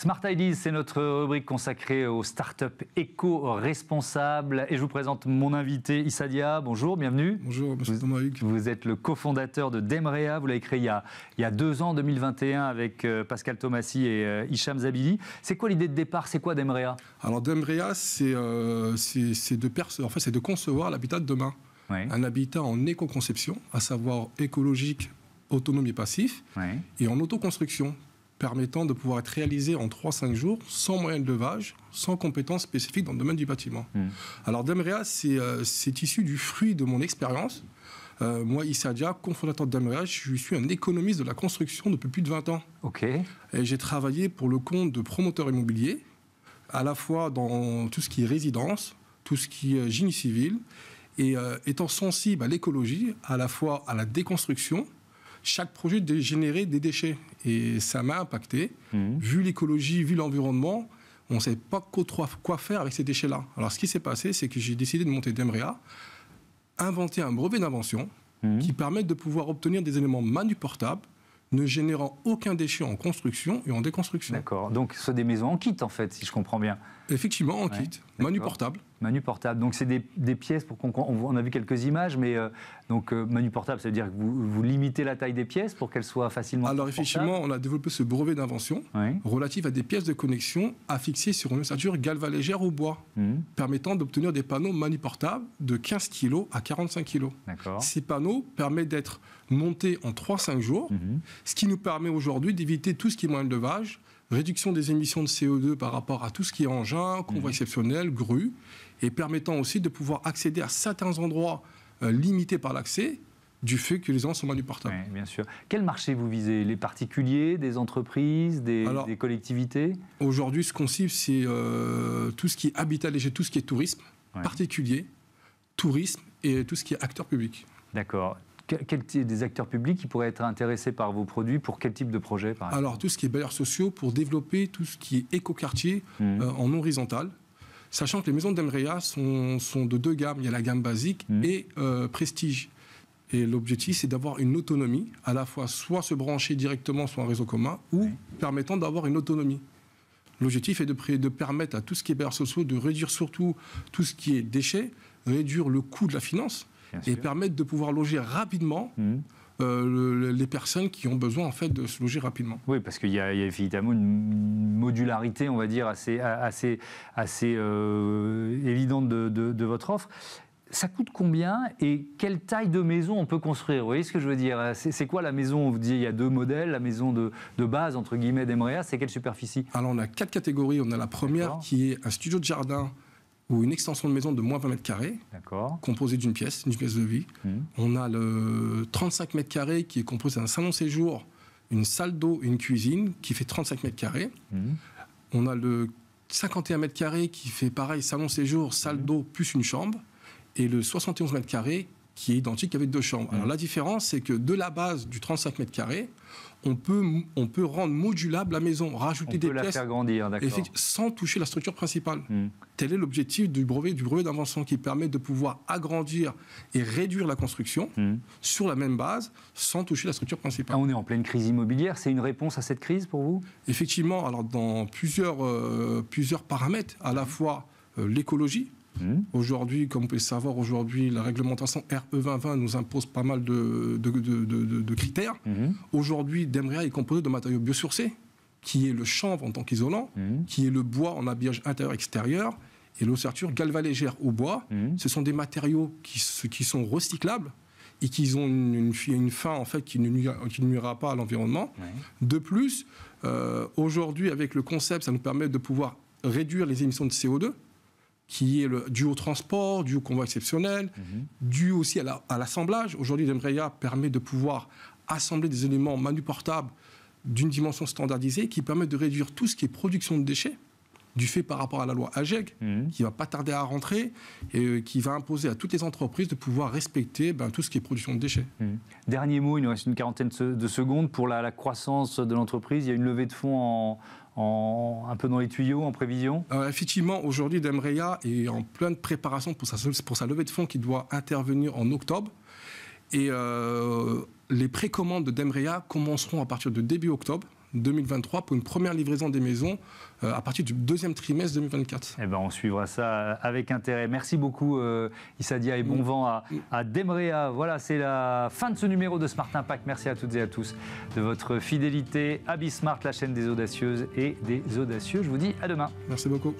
Smart Ideas, c'est notre rubrique consacrée aux startups éco-responsables. Et je vous présente mon invité Issa Bonjour, bienvenue. Bonjour, monsieur vous, vous êtes le cofondateur de Demrea. Vous l'avez créé il y, a, deux ans, 2021, avec euh, Pascal Tomassi et euh, Hicham Zabili. C'est quoi l'idée de départ C'est quoi Demrea Alors, Demrea, c'est euh, de, de concevoir l'habitat de demain. Un habitat en éco-conception, à savoir écologique, autonome et passif, et en autoconstruction permettant de pouvoir être réalisé en 3-5 jours, sans moyen de levage, sans compétences spécifiques dans le domaine du bâtiment. Hmm. Alors Damrea, euh, c'est issu du fruit de mon expérience. Euh, moi, Issa Dia, de d'Amrea, je suis un économiste de la construction depuis plus de 20 ans. Ok. Et j'ai travaillé pour le compte de promoteurs immobiliers, à la fois dans tout ce qui est résidence, tout ce qui est génie civil, et euh, étant sensible à l'écologie, à la fois à la déconstruction, chaque projet de des déchets. Et ça m'a impacté. Mhm. Vu l'écologie, vu l'environnement, on ne savait pas quoi faire avec ces déchets-là. Alors, ce qui s'est passé, c'est que j'ai décidé de monter Demrea, inventer un brevet d'invention mhm. qui permette de pouvoir obtenir des éléments manuportables ne générant aucun déchet en construction et en déconstruction. D'accord. Donc, ce sont des maisons en kit, en fait, si je comprends bien. Effectivement, en kit, manuportable. Manu portable. Donc c'est des, pièces pour qu'on on a vu quelques images, mais euh, donc euh, Manu portable, ça veut dire que vous, limitez la taille des pièces pour qu'elles soient facilement. Alors effectivement, on a développé ce brevet d'invention relatif à des pièces de connexion à fixer sur une ossature légère au bois, mmh. permettant d'obtenir des panneaux Manu portables de 15 kg à 45 kg. Ces panneaux permettent d'être montés en 3-5 jours, mmh. ce qui nous permet aujourd'hui d'éviter tout ce qui est moins levage, réduction des émissions de CO2 par rapport à tout ce qui est engin, convoi mhm. exceptionnel, grue, et permettant aussi de pouvoir accéder à certains endroits euh, limités par l'accès du fait que les gens sont mal du bien sûr. Quel marché vous visez Les particuliers, des entreprises, des, collectivités Aujourd'hui, ce qu'on cible, c'est euh, tout ce qui est habitat léger, tout ce qui est tourisme, particulier, tourisme et tout ce qui est acteur public. D'accord. Quels des acteurs publics qui pourraient être intéressés par vos produits pour quel type de projet par Alors tout ce qui est bailleurs sociaux pour développer tout ce qui est écoquartier mmh. Euh, en horizontal. Sachant que les maisons d'Emrea sont, de deux gammes. Il y a la gamme basique mmh. et euh, prestige. Et l'objectif, c'est d'avoir une autonomie, à la fois soit se brancher directement sur un réseau commun, ou permettant d'avoir une autonomie. L'objectif est de, de, permettre à tout ce qui est bailleurs sociaux de réduire surtout tout ce qui est déchets, réduire le coût de la finance, et permettre de pouvoir loger rapidement. Mhm. Euh, les personnes qui ont besoin en fait de se loger rapidement. Oui, parce qu'il y, a évidemment une modularité, on va dire, assez, assez, assez euh, évidente de, votre offre. Ça coûte combien et quelle taille de maison on peut construire Vous voyez ce que je veux dire C'est quoi la maison On vous dit il y a deux modèles, la maison de, de base, entre guillemets, d'Emrea, c'est quelle superficie Alors on a quatre catégories. On a la première qui est un studio de jardin ou une extension de maison de moins 20 mètres carrés, composée d'une pièce, d'une pièce de vie. Hmm. On a le 35 mètres carrés qui est composé d'un salon séjour, une salle d'eau, une cuisine qui fait 35 mètres carrés. Hmm. On a le 51 mètres carrés qui fait pareil, salon séjour, salle hmm. d'eau, plus une chambre. Et le 71 mètres carrés qui est identique avec deux chambres. Mm. Alors la différence, c'est que de la base du 35 mètres carrés, on peut, on peut rendre modulable la maison, rajouter on des peut La faire grandir, d'accord. Sans toucher la structure principale. Mm. Tel est l'objectif du brevet, du brevet d'invention qui permet de pouvoir agrandir et réduire la construction mm. sur la même base sans toucher la structure principale. Ah, on est en pleine crise immobilière. C'est une réponse à cette crise pour vous Effectivement, alors dans plusieurs, euh, plusieurs paramètres, à la fois euh, l'écologie, Hmm? Aujourd'hui, comme vous pouvez le savoir, aujourd'hui, la réglementation RE2020 nous impose pas mal de, critères. Hmm. Aujourd'hui, Demria est composé de matériaux biosourcés, qui est le chanvre en tant qu'isolant, hmm. qui est le bois en habillage intérieur-extérieur, et l'ossature galva légère au bois. Ce sont des matériaux qui, qui sont recyclables et qui ont une, fin en fait qui ne, nuira, nuira pas à l'environnement. De plus, euh, aujourd'hui, avec le concept, ça nous permet de pouvoir réduire les émissions de CO2 qui est le, dû au transport, dû au convoi exceptionnel, mhm. dû aussi à l'assemblage. Aujourd'hui, l'EMREA permet de pouvoir assembler des éléments manuportables d'une dimension standardisée qui permet de réduire tout ce qui est production de déchets du fait par rapport à la loi AGEC, mhm. qui va pas tarder à rentrer et euh, qui va imposer à toutes les entreprises de pouvoir respecter ben, tout ce qui est production de déchets. Mhm. Dernier mot, il nous reste une quarantaine de secondes pour la, croissance de l'entreprise. Il y a une levée de fonds en, un peu dans les tuyaux, en prévision euh, Effectivement, aujourd'hui, Demreya est en pleine préparation pour sa, levée de fonds qui doit intervenir en octobre. Et euh, les précommandes de Demreya commenceront à partir de début octobre. 2023 pour une première livraison des maisons euh, à partir du deuxième trimestre 2024. Eh ben, on suivra ça euh, avec intérêt. Merci beaucoup euh, Isadia et bon mm. vent à, mm. à Demrea. Voilà, c'est la fin de ce numéro de Smart Impact. Merci à toutes et à tous de votre fidélité à Bismart, la chaîne des audacieuses et des audacieux. Je vous dis à demain. Merci beaucoup.